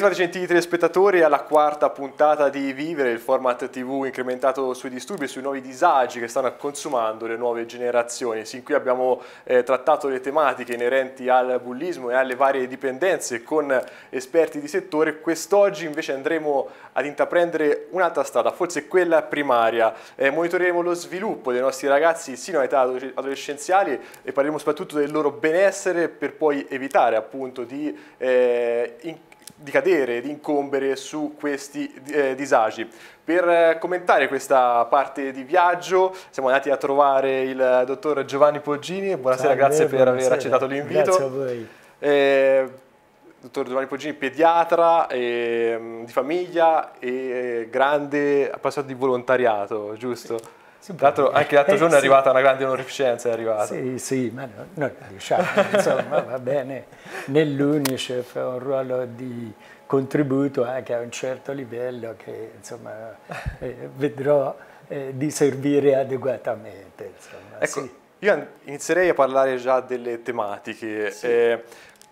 Bentrovati gentili telespettatori alla quarta puntata di Vivere, il format TV incrementato sui disturbi e sui nuovi disagi che stanno consumando le nuove generazioni. Sin qui abbiamo eh, trattato le tematiche inerenti al bullismo e alle varie dipendenze con esperti di settore. Quest'oggi invece andremo ad intraprendere un'altra strada, forse quella primaria. Eh, monitoreremo lo sviluppo dei nostri ragazzi sino a età adolescenziali e parleremo soprattutto del loro benessere per poi evitare appunto di eh, di cadere, di incombere su questi eh, disagi. Per eh, commentare questa parte di viaggio siamo andati a trovare il dottor Giovanni Poggini, buonasera, Ciao, ah, grazie per buonasera. aver accettato l'invito. Grazie a voi. Eh, dottor Giovanni Poggini, pediatra eh, di famiglia e eh, grande appassionato di volontariato, giusto? Tra l'altro anche l'altro eh, giorno sì. è arrivata una grande onorificenza, è arrivata. Sì, sì, ma no, noi diciamo, insomma, va bene, nell'UNICEF ha un ruolo di contributo anche a un certo livello che insomma, eh, vedrò eh, di servire adeguatamente. Insomma, ecco, sì. io inizierei a parlare già delle tematiche. Sì. Eh,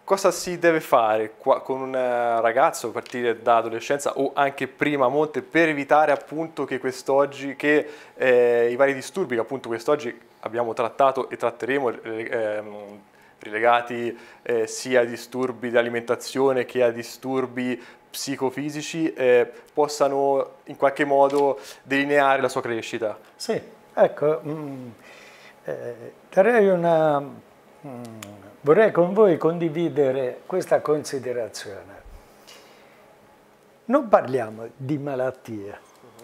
cosa si deve fare qua, con un eh, ragazzo a partire da adolescenza o anche prima a monte per evitare appunto che quest'oggi, che eh, i vari disturbi che appunto quest'oggi abbiamo trattato e tratteremo eh, ehm, rilegati eh, sia a disturbi di alimentazione che a disturbi psicofisici eh, possano in qualche modo delineare la sua crescita. Sì, ecco, mh, mm, eh, darei una vorrei con voi condividere questa considerazione. Non parliamo di malattie,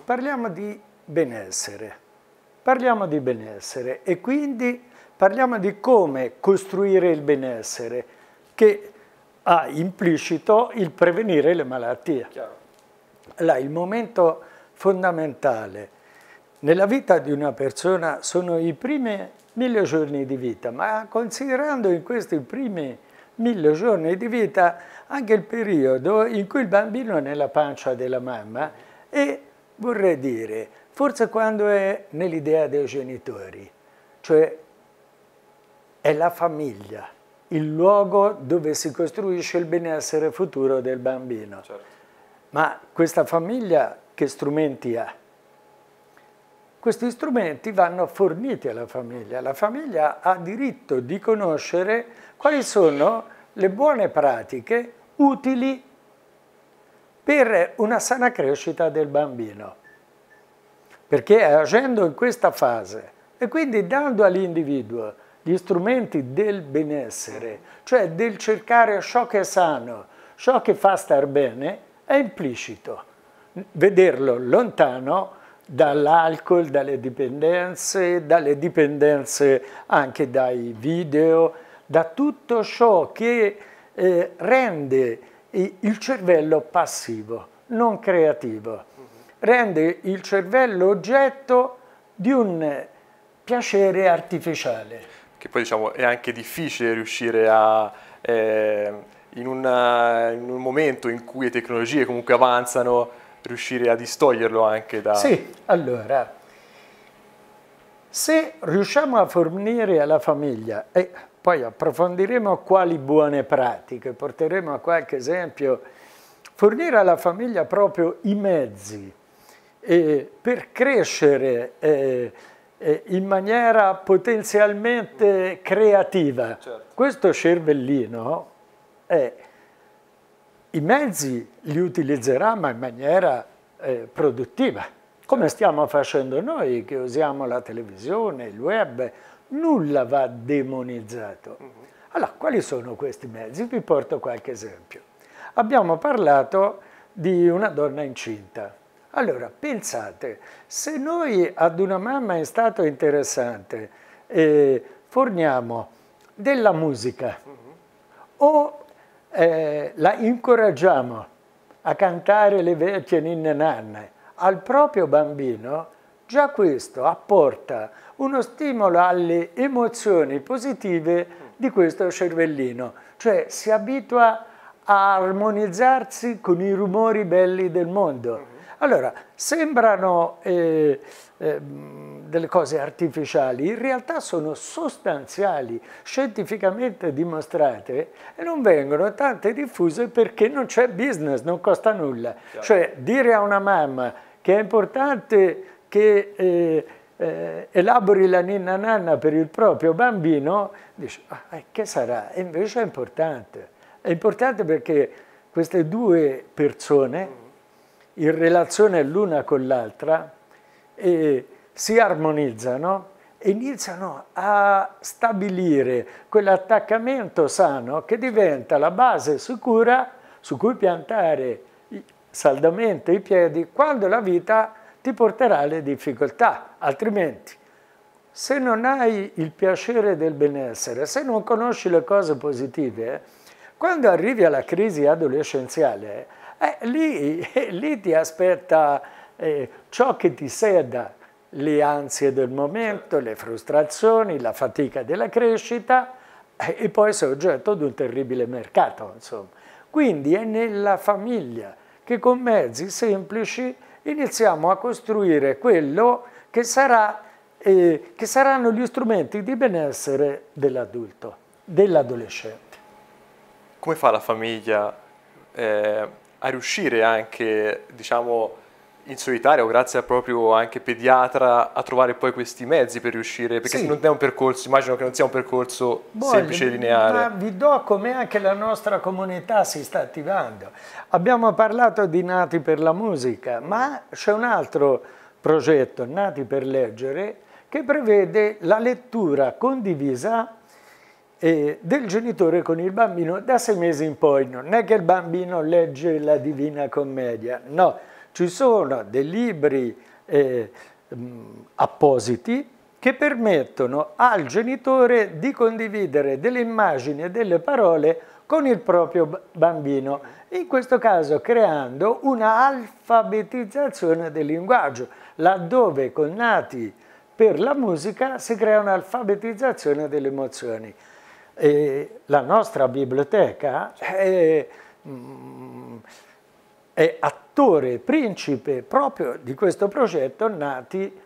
parliamo di benessere. Parliamo di benessere e quindi parliamo di come costruire il benessere che ha implicito il prevenire le malattie. Allora, il momento fondamentale nella vita di una persona sono i primi mille giorni di vita, ma considerando in questi primi mille giorni di vita anche il periodo in cui il bambino è nella pancia della mamma e vorrei dire, forse quando è nell'idea dei genitori, cioè è la famiglia, il luogo dove si costruisce il benessere futuro del bambino. Certo. Ma questa famiglia che strumenti ha? Questi strumenti vanno forniti alla famiglia. La famiglia ha diritto di conoscere quali sono le buone pratiche utili per una sana crescita del bambino. Perché agendo in questa fase e quindi dando all'individuo gli strumenti del benessere, cioè del cercare ciò che è sano, ciò che fa star bene, è implicito. Vederlo lontano dall'alcol, dalle dipendenze, dalle dipendenze anche dai video, da tutto ciò che eh, rende il cervello passivo, non creativo, rende il cervello oggetto di un piacere artificiale. Che poi diciamo è anche difficile riuscire a... Eh, in, una, in un momento in cui le tecnologie comunque avanzano, riuscire a distoglierlo anche da... Sì, allora, se riusciamo a fornire alla famiglia, e poi approfondiremo quali buone pratiche, porteremo a qualche esempio, fornire alla famiglia proprio i mezzi eh, per crescere eh, eh in maniera potenzialmente creativa. Certo. Questo cervellino è i mezzi li utilizzerà ma in maniera eh, produttiva, come stiamo facendo noi che usiamo la televisione, il web, nulla va demonizzato. Allora, quali sono questi mezzi? Vi porto qualche esempio. Abbiamo parlato di una donna incinta. Allora, pensate, se noi ad una mamma in stato interessante eh, forniamo della musica mm-hmm. o eh, la incoraggiamo a cantare le vecchie ninne nanne al proprio bambino, già questo apporta uno stimolo alle emozioni positive di questo cervellino, cioè si abitua a armonizzarsi con i rumori belli del mondo allora, sembrano eh, eh, delle cose artificiali, in realtà sono sostanziali, scientificamente dimostrate e non vengono tante diffuse perché non c'è business, non costa nulla. Chiaro. Cioè dire a una mamma che è importante che eh, eh, elabori la ninna nanna per il proprio bambino, dice ah, che sarà? E invece è importante. È importante perché queste due persone mm in relazione l'una con l'altra e si armonizzano e iniziano a stabilire quell'attaccamento sano che diventa la base sicura su cui piantare saldamente i piedi quando la vita ti porterà le difficoltà, altrimenti se non hai il piacere del benessere, se non conosci le cose positive, quando arrivi alla crisi adolescenziale eh, lì, eh, lì, ti aspetta eh, ciò che ti seda, le ansie del momento, le frustrazioni, la fatica della crescita eh, e poi sei oggetto di un terribile mercato. Insomma. Quindi è nella famiglia che con mezzi semplici iniziamo a costruire quello che, sarà, eh, che saranno gli strumenti di benessere dell'adulto, dell'adolescente. Come fa la famiglia eh a riuscire anche, diciamo, in solitaria o grazie al proprio anche pediatra a trovare poi questi mezzi per riuscire, perché sì. non è un percorso, immagino che non sia un percorso Boh, semplice e lineare. Ma vi do come anche la nostra comunità si sta attivando. Abbiamo parlato di Nati per la musica, ma c'è un altro progetto, Nati per leggere, che prevede la lettura condivisa eh, del genitore con il bambino da sei mesi in poi. Non è che il bambino legge la Divina Commedia, no, ci sono dei libri eh, mm, appositi che permettono al genitore di condividere delle immagini e delle parole con il proprio bambino, in questo caso creando una alfabetizzazione del linguaggio, laddove con nati per la musica si crea un'alfabetizzazione delle emozioni. E la nostra biblioteca è, mm, è attore principe proprio di questo progetto Nati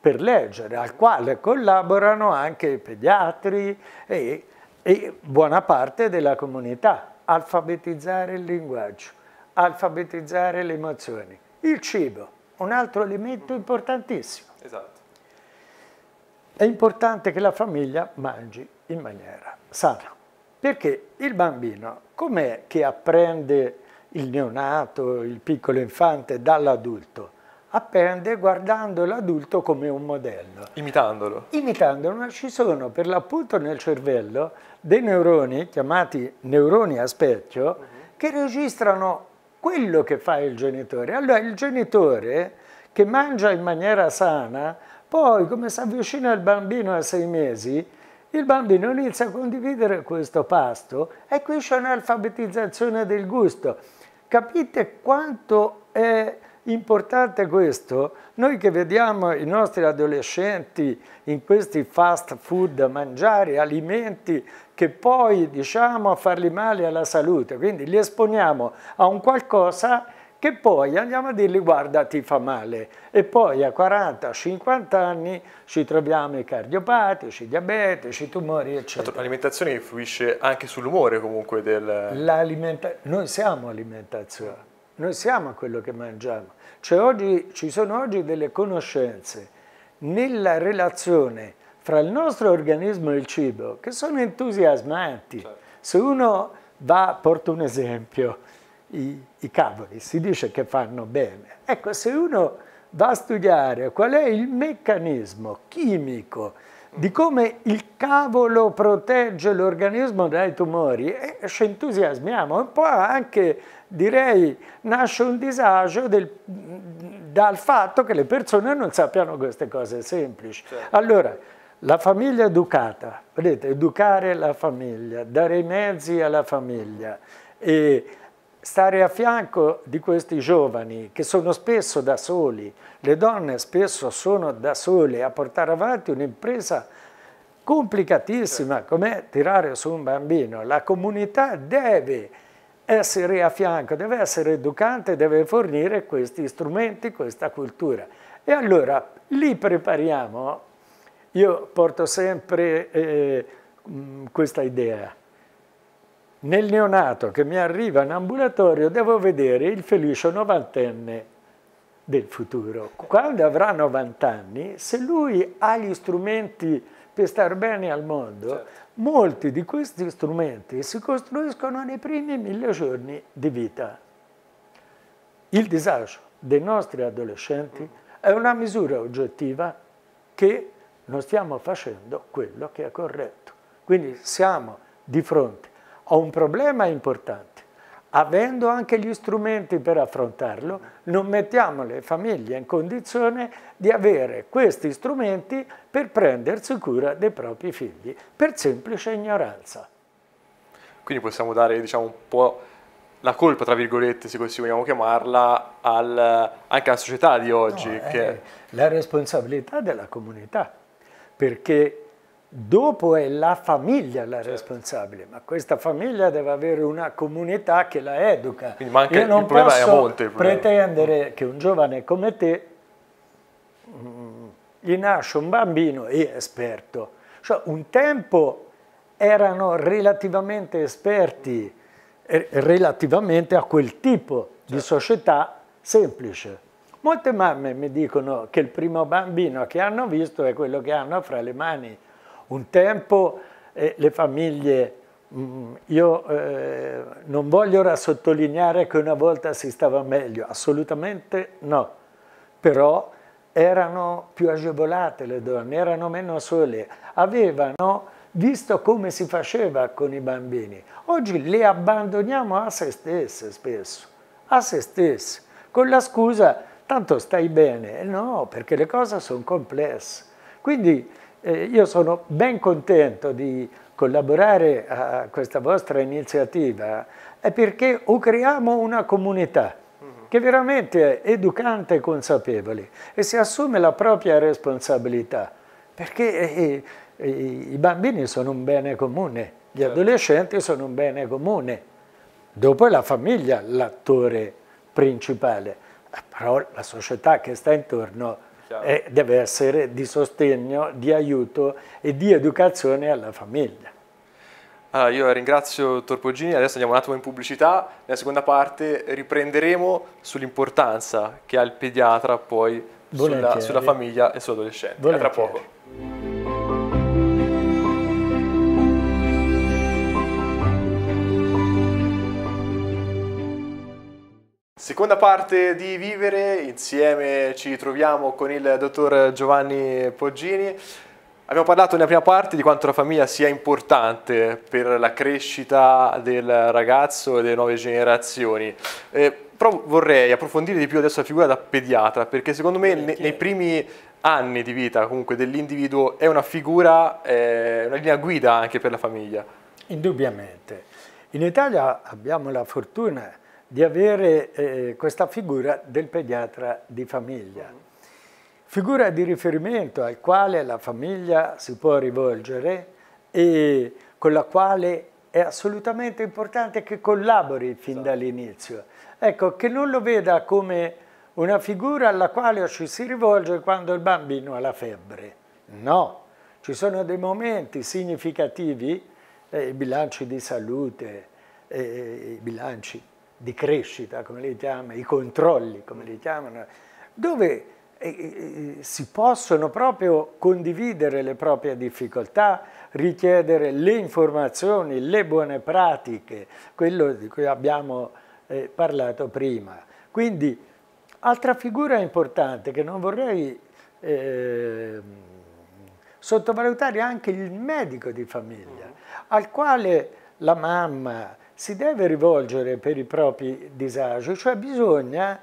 per leggere, al quale collaborano anche pediatri e, e buona parte della comunità. Alfabetizzare il linguaggio, alfabetizzare le emozioni. Il cibo, un altro elemento importantissimo. Esatto. È importante che la famiglia mangi in maniera sana. Perché il bambino com'è che apprende il neonato, il piccolo infante dall'adulto? Apprende guardando l'adulto come un modello. Imitandolo. Imitandolo, ma ci sono per l'appunto nel cervello dei neuroni, chiamati neuroni a specchio, uh mhm. -huh. che registrano quello che fa il genitore. Allora il genitore che mangia in maniera sana, poi come si avvicina il bambino a sei mesi, il bambino inizia a condividere questo pasto e qui c'è un'alfabetizzazione del gusto. Capite quanto è importante questo? Noi che vediamo i nostri adolescenti in questi fast food mangiare alimenti che poi diciamo a farli male alla salute, quindi li esponiamo a un qualcosa che poi andiamo a dirgli guarda ti fa male e poi a 40-50 anni ci troviamo i cardiopatici, i diabetici, i tumori eccetera. L'alimentazione influisce anche sull'umore comunque del... Noi siamo alimentazione, noi siamo quello che mangiamo, cioè oggi, ci sono oggi delle conoscenze nella relazione fra il nostro organismo e il cibo che sono entusiasmanti. Certo. Se uno va, porto un esempio, i cavoli, si dice che fanno bene. Ecco, se uno va a studiare qual è il meccanismo chimico di come il cavolo protegge l'organismo dai tumori, eh, ci entusiasmiamo, un po' anche direi nasce un disagio del, dal fatto che le persone non sappiano queste cose semplici. Certo. Allora, la famiglia educata, vedete, educare la famiglia, dare i mezzi alla famiglia. E, stare a fianco di questi giovani che sono spesso da soli, le donne spesso sono da sole a portare avanti un'impresa complicatissima come tirare su un bambino. La comunità deve essere a fianco, deve essere educante, deve fornire questi strumenti, questa cultura. E allora li prepariamo, io porto sempre eh, mm, questa idea, nel neonato che mi arriva in ambulatorio devo vedere il felice novantenne del futuro. Quando avrà 90 anni, se lui ha gli strumenti per star bene al mondo, certo. molti di questi strumenti si costruiscono nei primi mille giorni di vita. Il disagio dei nostri adolescenti mm. è una misura oggettiva che non stiamo facendo quello che è corretto. Quindi siamo di fronte ho un problema importante. Avendo anche gli strumenti per affrontarlo, non mettiamo le famiglie in condizione di avere questi strumenti per prendersi cura dei propri figli, per semplice ignoranza. Quindi possiamo dare diciamo, un po' la colpa, tra virgolette, se così vogliamo chiamarla, al, anche alla società di oggi. No, eh, che... La responsabilità della comunità, perché Dopo è la famiglia la certo. responsabile, ma questa famiglia deve avere una comunità che la educa. Quindi, ma anche Io non posso monte, pretendere che un giovane come te mh, mm, gli nasce un bambino e esperto. Cioè, un tempo erano relativamente esperti relativamente a quel tipo certo. di società semplice. Molte mamme mi dicono che il primo bambino che hanno visto è quello che hanno fra le mani un tempo eh, le famiglie, mh, mm, io eh, non voglio ora sottolineare che una volta si stava meglio, assolutamente no, però erano più agevolate le donne, erano meno sole, avevano visto come si faceva con i bambini. Oggi le abbandoniamo a se stesse spesso, a se stesse, con la scusa tanto stai bene. No, perché le cose sono complesse. Quindi eh, io sono ben contento di collaborare a questa vostra iniziativa eh, perché o creiamo una comunità mm-hmm. che veramente è educante e consapevole e si assume la propria responsabilità perché eh, eh, i bambini sono un bene comune, gli certo. adolescenti sono un bene comune, dopo è la famiglia l'attore principale, però la società che sta intorno e deve essere di sostegno, di aiuto e di educazione alla famiglia. Allora, io ringrazio Torpogini, adesso andiamo un attimo in pubblicità, nella seconda parte riprenderemo sull'importanza che ha il pediatra poi sulla, sulla, famiglia e sull'adolescente. A tra poco. Seconda parte di Vivere, insieme ci troviamo con il dottor Giovanni Poggini. Abbiamo parlato nella prima parte di quanto la famiglia sia importante per la crescita del ragazzo e delle nuove generazioni. Eh, però vorrei approfondire di più adesso la figura da pediatra, perché secondo me ne, nei primi anni di vita comunque dell'individuo è una figura, eh, una linea guida anche per la famiglia. Indubbiamente. In Italia abbiamo la fortuna di avere eh, questa figura del pediatra di famiglia. Figura di riferimento al quale la famiglia si può rivolgere e con la quale è assolutamente importante che collabori fin esatto. dall'inizio. Ecco, che non lo veda come una figura alla quale ci si rivolge quando il bambino ha la febbre. No, ci sono dei momenti significativi, eh, i bilanci di salute, eh, i bilanci di crescita, come li chiamano, i controlli, come li chiamano, dove eh, eh, eh, si possono proprio condividere le proprie difficoltà, richiedere le informazioni, le buone pratiche, quello di cui abbiamo eh, parlato prima. Quindi, altra figura importante che non vorrei eh, sottovalutare è anche il medico di famiglia, al quale la mamma, si deve rivolgere per i propri disagi, cioè bisogna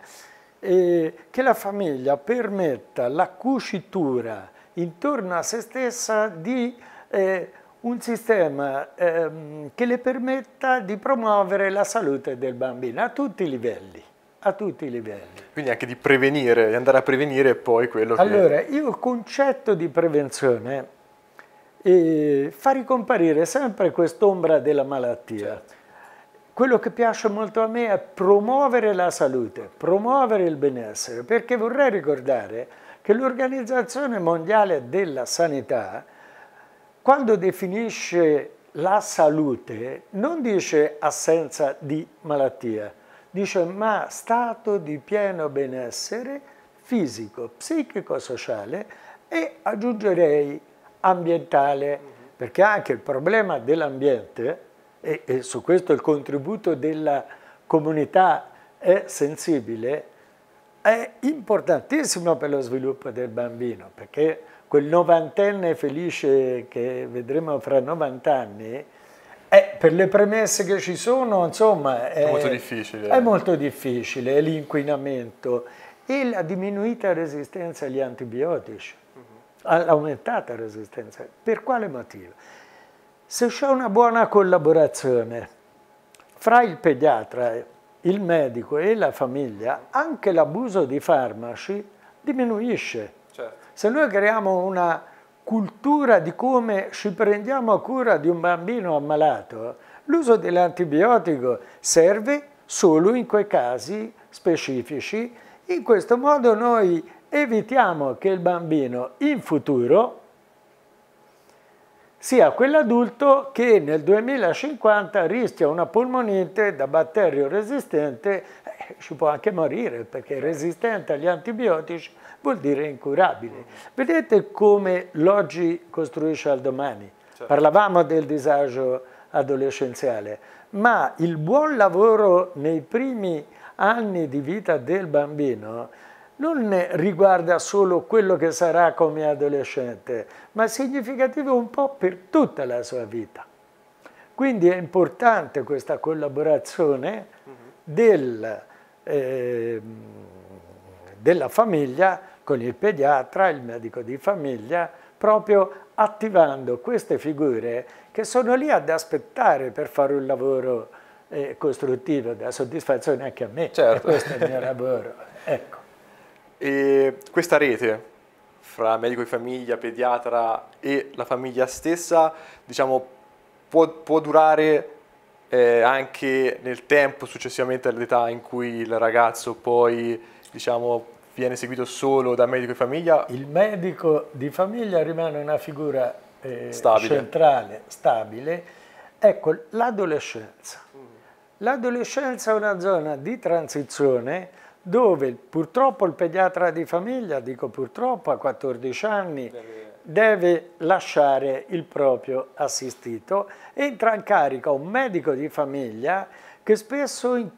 eh, che la famiglia permetta la cucitura intorno a se stessa di eh, un sistema ehm, che le permetta di promuovere la salute del bambino a tutti i livelli. A tutti i livelli. Quindi anche di prevenire, di andare a prevenire poi quello allora, che... Allora, il concetto di prevenzione eh, fa ricomparire sempre quest'ombra della malattia. Certo quello che piace molto a me è promuovere la salute, promuovere il benessere, perché vorrei ricordare che l'Organizzazione Mondiale della Sanità, quando definisce la salute, non dice assenza di malattia, dice ma stato di pieno benessere fisico, psichico, sociale e aggiungerei ambientale, perché anche il problema dell'ambiente e, e su questo il contributo della comunità è sensibile, è importantissimo per lo sviluppo del bambino, perché quel novantenne felice che vedremo fra 90 anni, eh, per le premesse che ci sono, insomma, è, è, molto difficile. È eh. molto difficile l'inquinamento e la diminuita resistenza agli antibiotici, mm -hmm. l'aumentata resistenza. Per quale motivo? Se c'è una buona collaborazione fra il pediatra, il medico e la famiglia, anche l'abuso di farmaci diminuisce. Certo. Se noi creiamo una cultura di come ci prendiamo cura di un bambino ammalato, l'uso dell'antibiotico serve solo in quei casi specifici. In questo modo noi evitiamo che il bambino in futuro sia quell'adulto che nel 2050 rischia una polmonite da batterio resistente, eh, ci può anche morire perché certo. resistente agli antibiotici vuol dire incurabile. Vedete come l'oggi costruisce al domani. Certo. Parlavamo del disagio adolescenziale, ma il buon lavoro nei primi anni di vita del bambino non riguarda solo quello che sarà come adolescente, ma è significativo un po' per tutta la sua vita. Quindi è importante questa collaborazione mm-hmm. del, eh, della famiglia con il pediatra, il medico di famiglia, proprio attivando queste figure che sono lì ad aspettare per fare un lavoro eh, costruttivo, da soddisfazione anche a me, certo. questo è il mio lavoro. Ecco. E questa rete fra medico di famiglia, pediatra e la famiglia stessa, diciamo, può, può durare eh, anche nel tempo successivamente all'età in cui il ragazzo poi, diciamo, viene seguito solo da medico di famiglia? Il medico di famiglia rimane una figura eh, stabile. centrale, stabile. Ecco, l'adolescenza. Mm. L'adolescenza è una zona di transizione dove purtroppo il pediatra di famiglia, dico purtroppo a 14 anni, deve, lasciare il proprio assistito, entra in carica un medico di famiglia che spesso,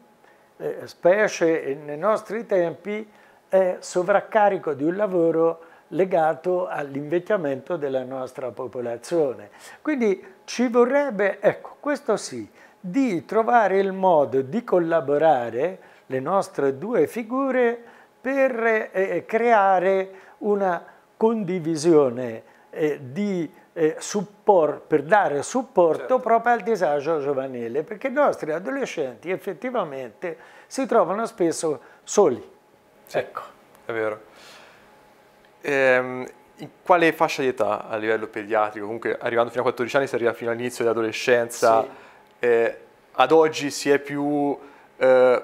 eh, specie nei nostri tempi, è sovraccarico di un lavoro legato all'invecchiamento della nostra popolazione. Quindi ci vorrebbe, ecco, questo sì, di trovare il modo di collaborare le nostre due figure per eh, creare una condivisione eh, di, eh, support, per dare supporto certo. proprio al disagio giovanile, perché i nostri adolescenti effettivamente si trovano spesso soli. Sì, ecco. È vero. Ehm, in quale fascia di età a livello pediatrico? Comunque arrivando fino a 14 anni si arriva fino all'inizio dell'adolescenza. Sì. Eh, ad oggi si è più eh,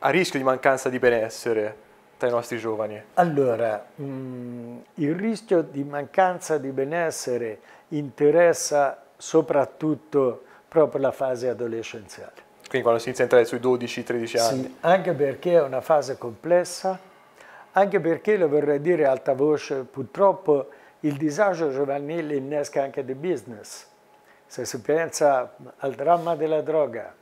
a rischio di mancanza di benessere tra i nostri giovani? Allora, mh, mm, il rischio di mancanza di benessere interessa soprattutto proprio la fase adolescenziale. Quindi quando si inizia a entrare sui 12-13 anni? Sì, anche perché è una fase complessa, anche perché, lo vorrei dire a alta voce, purtroppo il disagio giovanile innesca anche dei business. Se si pensa al dramma della droga,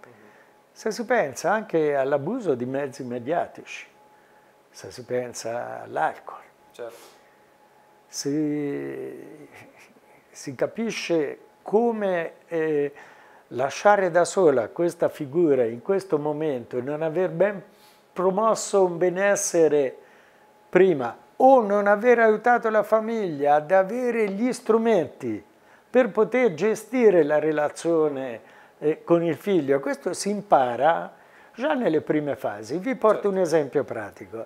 se si pensa anche all'abuso di mezzi mediatici, se si pensa all'alcol, certo. si, si, capisce come eh, lasciare da sola questa figura in questo momento e non aver ben promosso un benessere prima o non aver aiutato la famiglia ad avere gli strumenti per poter gestire la relazione eh, con il figlio. Questo si impara già nelle prime fasi. Vi porto certo. un esempio pratico.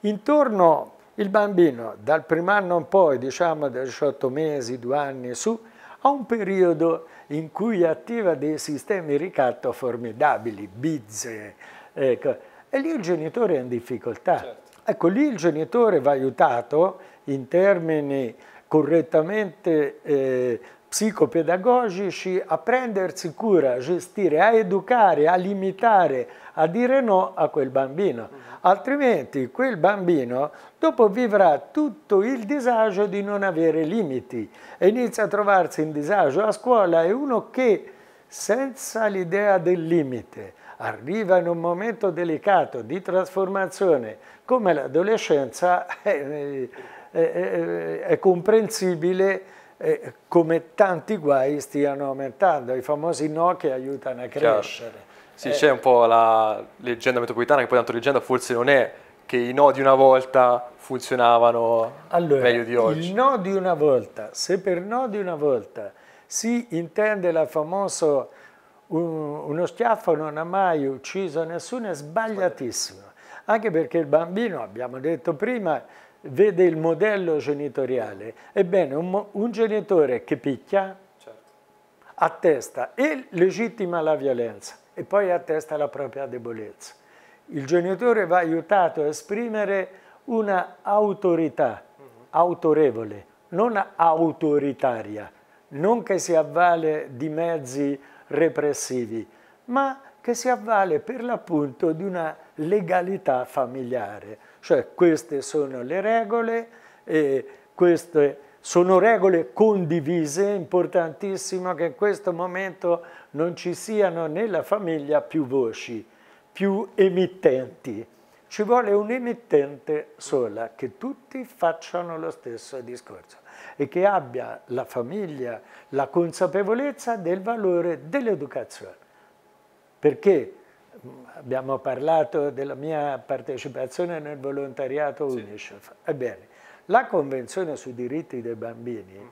Intorno il bambino, dal primo anno in poi, diciamo da 18 mesi, 2 anni su, ha un periodo in cui attiva dei sistemi ricatto formidabili, bizze, ecco. e lì il genitore è in difficoltà. Certo. Ecco, lì il genitore va aiutato in termini correttamente eh, psicopedagogici a prendersi cura, a gestire, a educare, a limitare, a dire no a quel bambino. Mm-hmm. Altrimenti quel bambino dopo vivrà tutto il disagio di non avere limiti e inizia a trovarsi in disagio a scuola. È uno che senza l'idea del limite arriva in un momento delicato di trasformazione come l'adolescenza è, è, è, è comprensibile eh, come tanti guai stiano aumentando, i famosi no che aiutano a crescere. Chiaro. Sì, eh. c'è un po' la leggenda metropolitana, che poi tanto leggenda forse non è che i no di una volta funzionavano allora, meglio di oggi. Il no di una volta, se per no di una volta si intende la famosa uno schiaffo non ha mai ucciso nessuno, è sbagliatissimo anche perché il bambino, abbiamo detto prima, vede il modello genitoriale. Ebbene, un, un genitore che picchia certo. attesta e legittima la violenza e poi attesta la propria debolezza. Il genitore va aiutato a esprimere una autorità mm-hmm. autorevole, non autoritaria, non che si avvale di mezzi repressivi, ma che si avvale per l'appunto di una legalità familiare, cioè queste sono le regole, queste sono regole condivise, importantissimo che in questo momento non ci siano nella famiglia più voci, più emittenti. Ci vuole un emittente sola, che tutti facciano lo stesso discorso e che abbia la famiglia la consapevolezza del valore dell'educazione. Perché abbiamo parlato della mia partecipazione nel volontariato sì. UNICEF. Ebbene, la Convenzione sui diritti dei bambini mhm.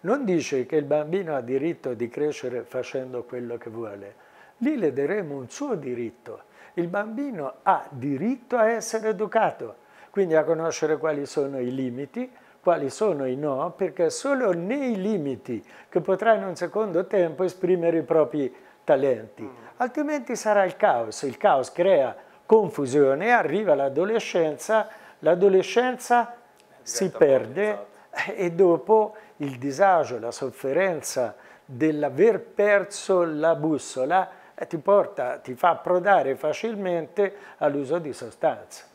non dice che il bambino ha diritto di crescere facendo quello che vuole. Lì le daremo un suo diritto. Il bambino ha diritto a essere educato, quindi a conoscere quali sono i limiti, quali sono i no, perché è solo nei limiti che potrà in un secondo tempo esprimere i propri diritti talenti, mm. altrimenti sarà il caos, il caos crea confusione, arriva l'adolescenza, l'adolescenza si perde esatto. e dopo il disagio, la sofferenza dell'aver perso la bussola eh, ti porta, ti fa approdare facilmente all'uso di sostanze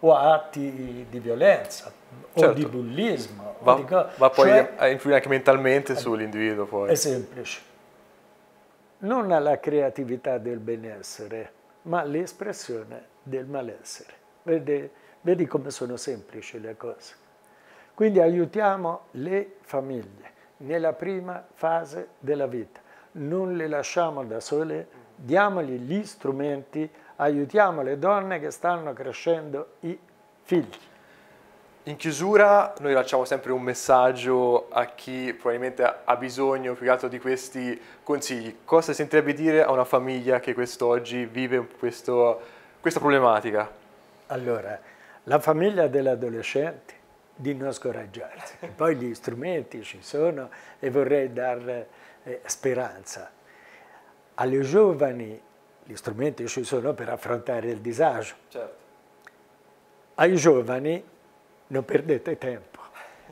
o a atti di violenza certo. o di certo. bullismo. Ma poi cioè, influire anche mentalmente eh, sull'individuo È semplice non alla creatività del benessere, ma all'espressione del malessere. Vedi, vedi come sono semplici le cose. Quindi aiutiamo le famiglie nella prima fase della vita, non le lasciamo da sole, diamogli gli strumenti, aiutiamo le donne che stanno crescendo i figli. In chiusura noi lasciamo sempre un messaggio a chi probabilmente ha bisogno più che altro di questi consigli. Cosa sentirebbe dire a una famiglia che quest'oggi vive questo, questa problematica? Allora, la famiglia dell'adolescente di non scoraggiarsi, poi gli strumenti ci sono e vorrei dare eh, speranza. Alle giovani gli strumenti ci sono per affrontare il disagio. Certo. Ai giovani non perdete tempo.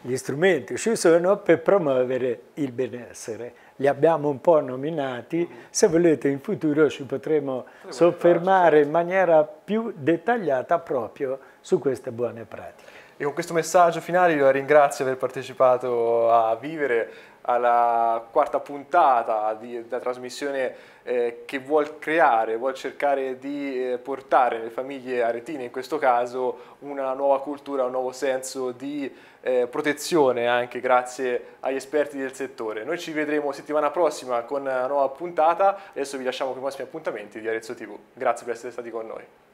Gli strumenti ci sono per promuovere il benessere. Li abbiamo un po' nominati, se volete in futuro ci potremo soffermare in maniera più dettagliata proprio su queste buone pratiche. E con questo messaggio finale io ringrazio per aver partecipato a Vivere alla quarta puntata della trasmissione eh, che vuol creare, vuol cercare di eh, portare nelle famiglie aretine in questo caso una nuova cultura, un nuovo senso di eh, protezione anche grazie agli esperti del settore. Noi ci vedremo settimana prossima con una nuova puntata, adesso vi lasciamo con i prossimi appuntamenti di Arezzo TV. Grazie per essere stati con noi.